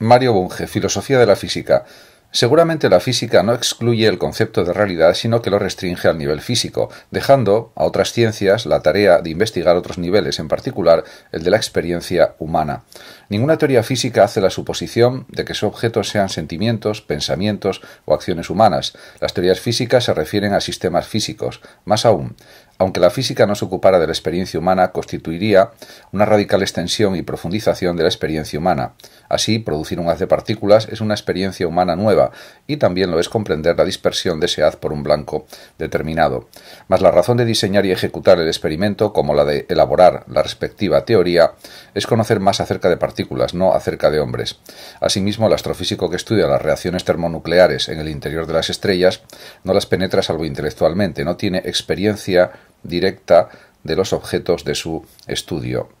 Mario Bunge, Filosofía de la Física. Seguramente la física no excluye el concepto de realidad, sino que lo restringe al nivel físico, dejando a otras ciencias la tarea de investigar otros niveles, en particular el de la experiencia humana. Ninguna teoría física hace la suposición de que sus objetos sean sentimientos, pensamientos o acciones humanas. Las teorías físicas se refieren a sistemas físicos. Más aún, aunque la física no se ocupara de la experiencia humana, constituiría una radical extensión y profundización de la experiencia humana. Así, producir un haz de partículas es una experiencia humana nueva, y también lo es comprender la dispersión de ese haz por un blanco determinado. Mas la razón de diseñar y ejecutar el experimento, como la de elaborar la respectiva teoría, es conocer más acerca de partículas, no acerca de hombres. Asimismo, el astrofísico que estudia las reacciones termonucleares en el interior de las estrellas no las penetra salvo intelectualmente, no tiene experiencia directa de los objetos de su estudio.